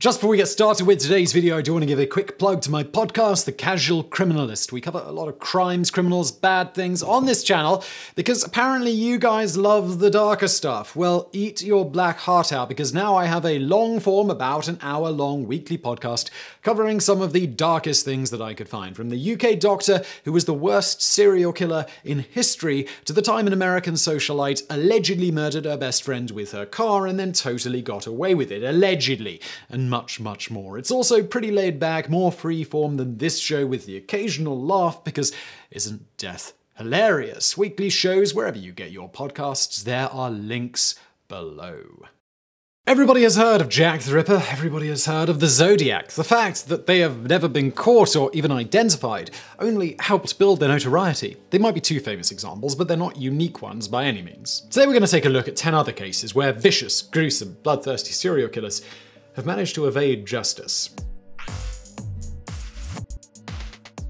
Just before we get started with today's video, I do want to give a quick plug to my podcast, The Casual Criminalist. We cover a lot of crimes, criminals, bad things on this channel because apparently you guys love the darker stuff. Well, eat your black heart out because now I have a long form, about an hour long weekly podcast covering some of the darkest things that I could find. From the UK doctor who was the worst serial killer in history to the time an American socialite allegedly murdered her best friend with her car and then totally got away with it. Allegedly. And much, much more. It's also pretty laid back, more freeform than this show with the occasional laugh because isn't death hilarious? Weekly shows, wherever you get your podcasts, there are links below. Everybody has heard of Jack the Ripper, everybody has heard of the Zodiac. The fact that they have never been caught or even identified only helped build their notoriety. They might be two famous examples, but they're not unique ones by any means. Today we're going to take a look at 10 other cases where vicious, gruesome, bloodthirsty serial killers have managed to evade justice.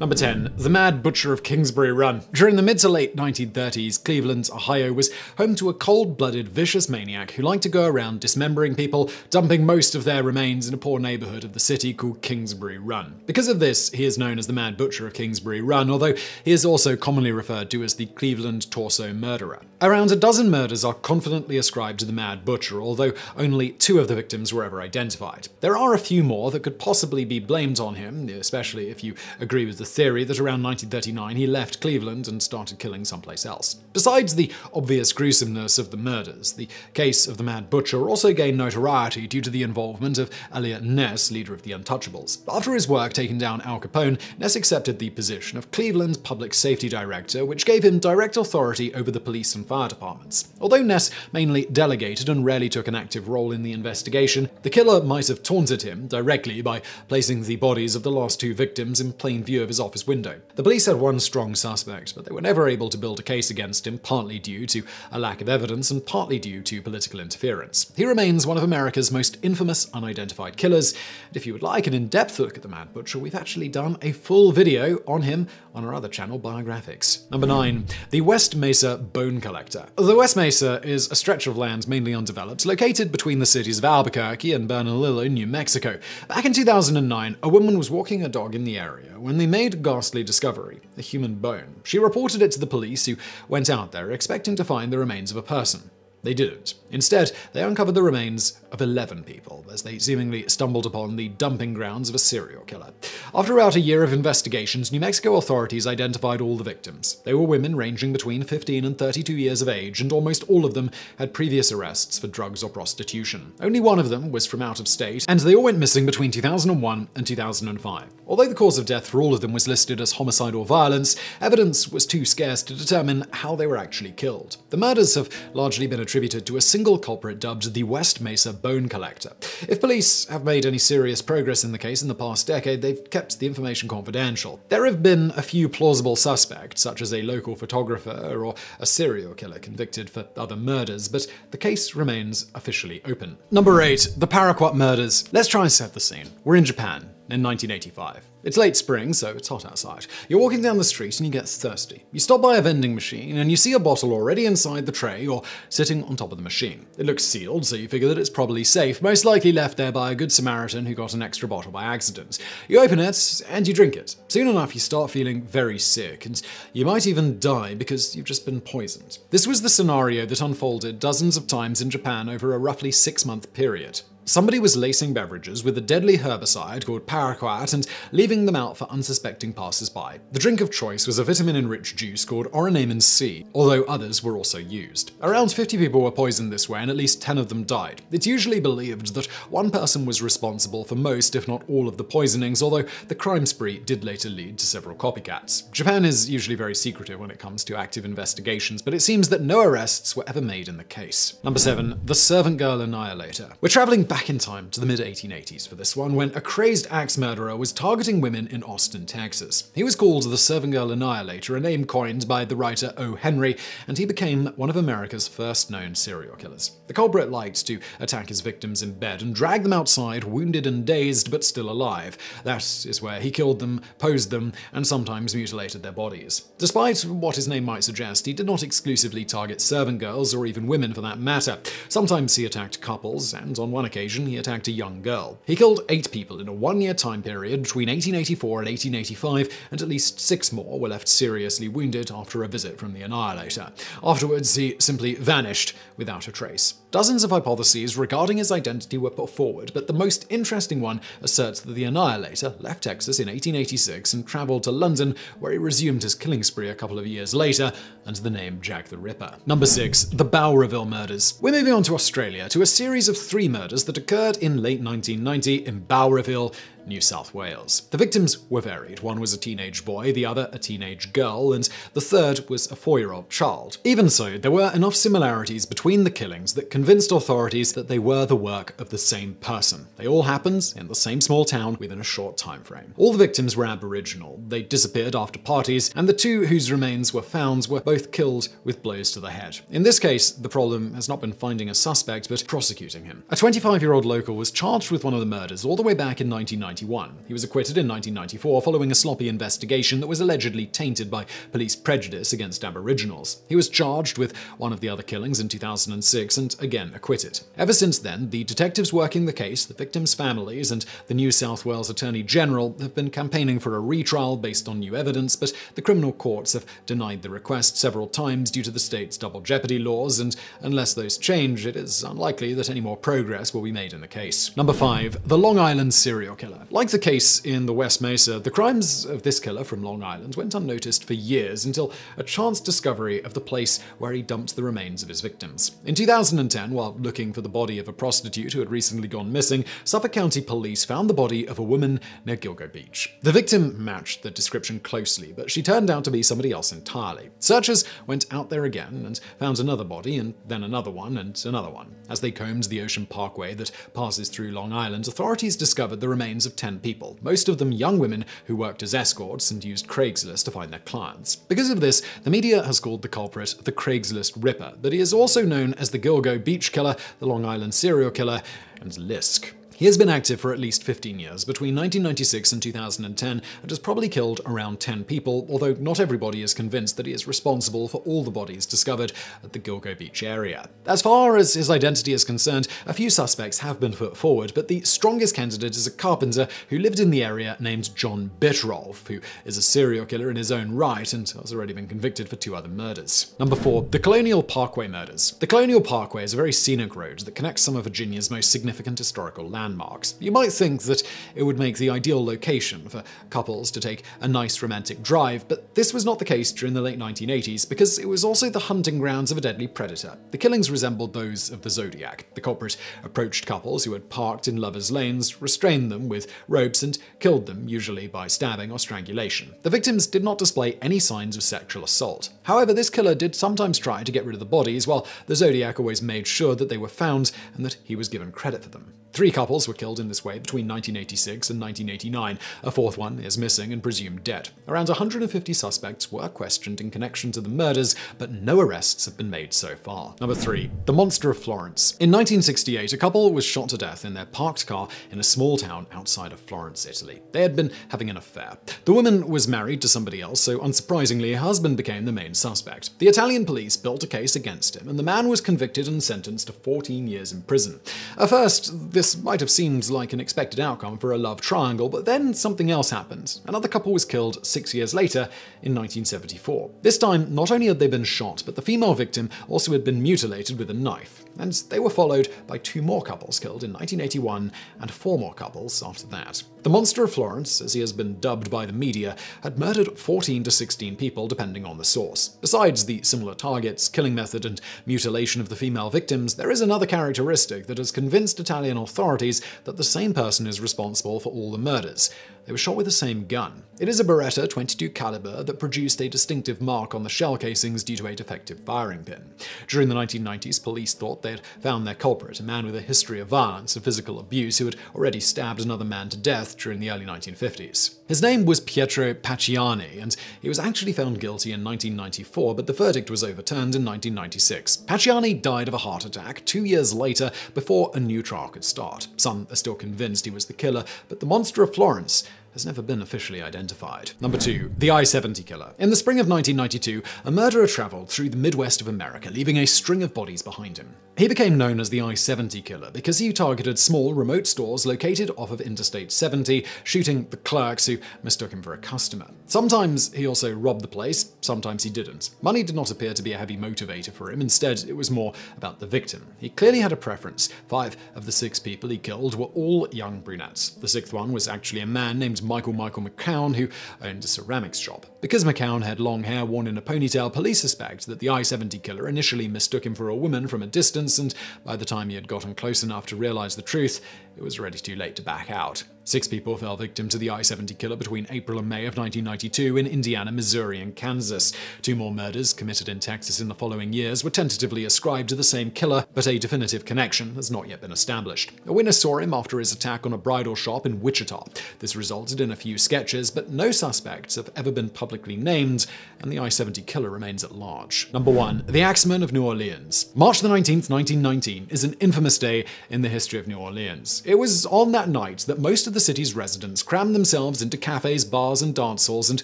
Number 10. The Mad Butcher of Kingsbury Run. During the mid to late 1930s, Cleveland, Ohio was home to a cold-blooded, vicious maniac who liked to go around dismembering people, dumping most of their remains in a poor neighborhood of the city called Kingsbury Run. Because of this, he is known as the Mad Butcher of Kingsbury Run, although he is also commonly referred to as the Cleveland Torso Murderer. Around a dozen murders are confidently ascribed to the Mad Butcher, although only two of the victims were ever identified. There are a few more that could possibly be blamed on him, especially if you agree with the theory that around 1939 he left Cleveland and started killing someplace else. Besides the obvious gruesomeness of the murders, the case of the Mad Butcher also gained notoriety due to the involvement of Elliot Ness, leader of the Untouchables. After his work taking down Al Capone, Ness accepted the position of Cleveland's public safety director, which gave him direct authority over the police and fire departments. Although Ness mainly delegated and rarely took an active role in the investigation, the killer might have taunted him directly by placing the bodies of the last two victims in plain view of his office window. The police had one strong suspect, but they were never able to build a case against him, partly due to a lack of evidence and partly due to political interference. He remains one of America's most infamous unidentified killers, and if you would like an in-depth look at the Mad Butcher, we've actually done a full video on him on our other channel, Biographics. Number 9. The West Mesa Bone Collector. The West Mesa is a stretch of land mainly undeveloped, located between the cities of Albuquerque and Bernalillo, New Mexico. Back in 2009, a woman was walking a dog in the area when they made a ghastly discovery, a human bone. She reported it to the police, who went out there expecting to find the remains of a person. They didn't. Instead, they uncovered the remains of 11 people as they seemingly stumbled upon the dumping grounds of a serial killer. After about a year of investigations, New Mexico authorities identified all the victims. They were women ranging between 15 and 32 years of age, and almost all of them had previous arrests for drugs or prostitution. Only one of them was from out of state, and they all went missing between 2001 and 2005. Although the cause of death for all of them was listed as homicide or violence, evidence was too scarce to determine how they were actually killed. The murders have largely been attributed to a single culprit dubbed the West Mesa Bone Collector. If police have made any serious progress in the case in the past decade, they've kept the information confidential. There have been a few plausible suspects, such as a local photographer or a serial killer convicted for other murders, but the case remains officially open. Number 8. The Paraquat Murders. Let's try and set the scene. We're in Japan in 1985. It's late spring, so it's hot outside. You're walking down the street and you get thirsty. You stop by a vending machine and you see a bottle already inside the tray or sitting on top of the machine. It looks sealed, so you figure that it's probably safe, most likely left there by a good Samaritan who got an extra bottle by accident. You open it and you drink it. Soon enough, you start feeling very sick, and you might even die because you've just been poisoned. This was the scenario that unfolded dozens of times in Japan over a roughly six month period. Somebody was lacing beverages with a deadly herbicide called paraquat and leaving them out for unsuspecting passers-by. The drink of choice was a vitamin-enriched juice called Oranamin C, although others were also used. Around 50 people were poisoned this way and at least 10 of them died. It's usually believed that one person was responsible for most, if not all, of the poisonings, although the crime spree did later lead to several copycats. Japan is usually very secretive when it comes to active investigations, but it seems that no arrests were ever made in the case. Number 7. The Servant Girl Annihilator We're traveling back in time to the mid-1880s for this one, when a crazed axe murderer was targeting women in Austin, Texas. He was called the Serving Girl Annihilator, a name coined by the writer O. Henry, and he became one of America's first known serial killers. The culprit liked to attack his victims in bed and drag them outside, wounded and dazed, but still alive. That is where he killed them, posed them, and sometimes mutilated their bodies. Despite what his name might suggest, he did not exclusively target servant girls or even women for that matter. Sometimes he attacked couples, and on one occasion occasion, he attacked a young girl. He killed eight people in a one-year time period between 1884 and 1885, and at least six more were left seriously wounded after a visit from the Annihilator. Afterwards, he simply vanished without a trace. Dozens of hypotheses regarding his identity were put forward, but the most interesting one asserts that the Annihilator left Texas in 1886 and traveled to London, where he resumed his killing spree a couple of years later, under the name Jack the Ripper. Number 6. The Bowraville Murders We're moving on to Australia, to a series of three murders that occurred in late 1990 in Bowerville New South Wales. The victims were varied. One was a teenage boy, the other a teenage girl, and the third was a four-year-old child. Even so, there were enough similarities between the killings that convinced authorities that they were the work of the same person. They all happened in the same small town within a short time frame. All the victims were Aboriginal. They disappeared after parties, and the two whose remains were found were both killed with blows to the head. In this case, the problem has not been finding a suspect, but prosecuting him. A 25-year-old local was charged with one of the murders all the way back in 1990 1991. He was acquitted in 1994 following a sloppy investigation that was allegedly tainted by police prejudice against Aboriginals. He was charged with one of the other killings in 2006 and again acquitted. Ever since then, the detectives working the case, the victims' families, and the New South Wales Attorney General have been campaigning for a retrial based on new evidence, but the criminal courts have denied the request several times due to the state's double jeopardy laws, and unless those change, it is unlikely that any more progress will be made in the case. Number 5. The Long Island Serial Killer killer. Like the case in the West Mesa, the crimes of this killer from Long Island went unnoticed for years until a chance discovery of the place where he dumped the remains of his victims. In 2010, while looking for the body of a prostitute who had recently gone missing, Suffolk County police found the body of a woman near Gilgo Beach. The victim matched the description closely, but she turned out to be somebody else entirely. Searchers went out there again and found another body, and then another one, and another one. As they combed the ocean parkway that passes through Long Island, authorities discovered the remains of of 10 people, most of them young women who worked as escorts and used Craigslist to find their clients. Because of this, the media has called the culprit the Craigslist Ripper, but he is also known as the Gilgo Beach Killer, the Long Island Serial Killer, and Lisk. He has been active for at least 15 years, between 1996 and 2010, and has probably killed around 10 people, although not everybody is convinced that he is responsible for all the bodies discovered at the Gilgo Beach area. As far as his identity is concerned, a few suspects have been put forward, but the strongest candidate is a carpenter who lived in the area named John Bitroff, who is a serial killer in his own right and has already been convicted for two other murders. Number 4. The Colonial Parkway Murders The Colonial Parkway is a very scenic road that connects some of Virginia's most significant historical land landmarks. You might think that it would make the ideal location for couples to take a nice romantic drive, but this was not the case during the late 1980s because it was also the hunting grounds of a deadly predator. The killings resembled those of the Zodiac. The culprit approached couples who had parked in lovers' lanes, restrained them with ropes, and killed them, usually by stabbing or strangulation. The victims did not display any signs of sexual assault. However, this killer did sometimes try to get rid of the bodies, while the Zodiac always made sure that they were found and that he was given credit for them. Three couples were killed in this way between 1986 and 1989. A fourth one is missing and presumed dead. Around 150 suspects were questioned in connection to the murders, but no arrests have been made so far. Number 3. The Monster of Florence. In 1968, a couple was shot to death in their parked car in a small town outside of Florence, Italy. They had been having an affair. The woman was married to somebody else, so unsurprisingly, her husband became the main suspect. The Italian police built a case against him, and the man was convicted and sentenced to 14 years in prison. At first, this might have seemed like an expected outcome for a love triangle, but then something else happened. Another couple was killed six years later in 1974. This time, not only had they been shot, but the female victim also had been mutilated with a knife, and they were followed by two more couples killed in 1981 and four more couples after that. The Monster of Florence, as he has been dubbed by the media, had murdered 14 to 16 people depending on the source. Besides the similar targets, killing method, and mutilation of the female victims, there is another characteristic that has convinced Italian authorities that the same person is responsible for all the murders. They were shot with the same gun. It is a Beretta 22 caliber that produced a distinctive mark on the shell casings due to a defective firing pin. During the 1990s, police thought they had found their culprit, a man with a history of violence and physical abuse who had already stabbed another man to death death during the early 1950s. His name was Pietro Paciani, and he was actually found guilty in 1994, but the verdict was overturned in 1996. Paciani died of a heart attack two years later before a new trial could start. Some are still convinced he was the killer, but the monster of Florence has never been officially identified. Number 2. The I-70 Killer In the spring of 1992, a murderer traveled through the Midwest of America, leaving a string of bodies behind him. He became known as the I-70 killer because he targeted small, remote stores located off of Interstate 70, shooting the clerks who mistook him for a customer. Sometimes he also robbed the place, sometimes he didn't. Money did not appear to be a heavy motivator for him, instead it was more about the victim. He clearly had a preference. Five of the six people he killed were all young brunettes. The sixth one was actually a man named Michael Michael McCown who owned a ceramics shop. Because McCown had long hair worn in a ponytail, police suspect that the I-70 killer initially mistook him for a woman from a distance and by the time he had gotten close enough to realize the truth, it was already too late to back out. Six people fell victim to the I 70 killer between April and May of 1992 in Indiana, Missouri, and Kansas. Two more murders committed in Texas in the following years were tentatively ascribed to the same killer, but a definitive connection has not yet been established. A witness saw him after his attack on a bridal shop in Wichita. This resulted in a few sketches, but no suspects have ever been publicly named, and the I 70 killer remains at large. Number 1. The Axeman of New Orleans. March 19, 1919 is an infamous day in the history of New Orleans. It was on that night that most of of the city's residents crammed themselves into cafes, bars, and dance halls and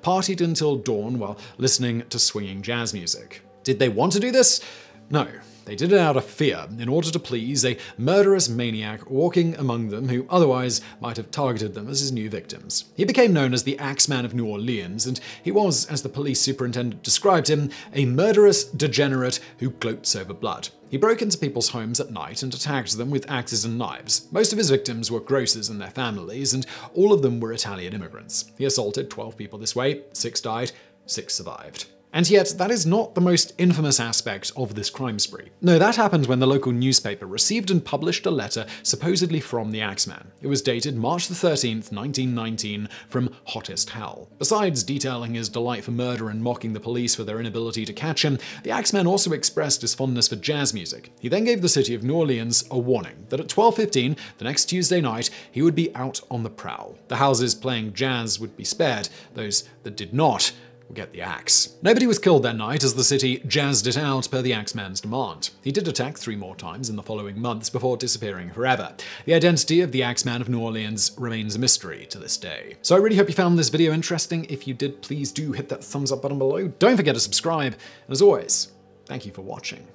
partied until dawn while listening to swinging jazz music. Did they want to do this? No. They did it out of fear, in order to please a murderous maniac walking among them who otherwise might have targeted them as his new victims. He became known as the Axeman of New Orleans, and he was, as the police superintendent described him, a murderous degenerate who gloats over blood. He broke into people's homes at night and attacked them with axes and knives. Most of his victims were grocers and their families, and all of them were Italian immigrants. He assaulted 12 people this way, 6 died, 6 survived. And yet, that is not the most infamous aspect of this crime spree. No, that happened when the local newspaper received and published a letter supposedly from the Axeman. It was dated March 13, 1919, from Hottest Hell. Besides detailing his delight for murder and mocking the police for their inability to catch him, the Axeman also expressed his fondness for jazz music. He then gave the city of New Orleans a warning that at 12.15, the next Tuesday night, he would be out on the prowl. The houses playing jazz would be spared, those that did not get the axe. Nobody was killed that night as the city jazzed it out per the Axeman's demand. He did attack three more times in the following months before disappearing forever. The identity of the Axeman of New Orleans remains a mystery to this day. So I really hope you found this video interesting. If you did, please do hit that thumbs up button below. Don't forget to subscribe. And as always, thank you for watching.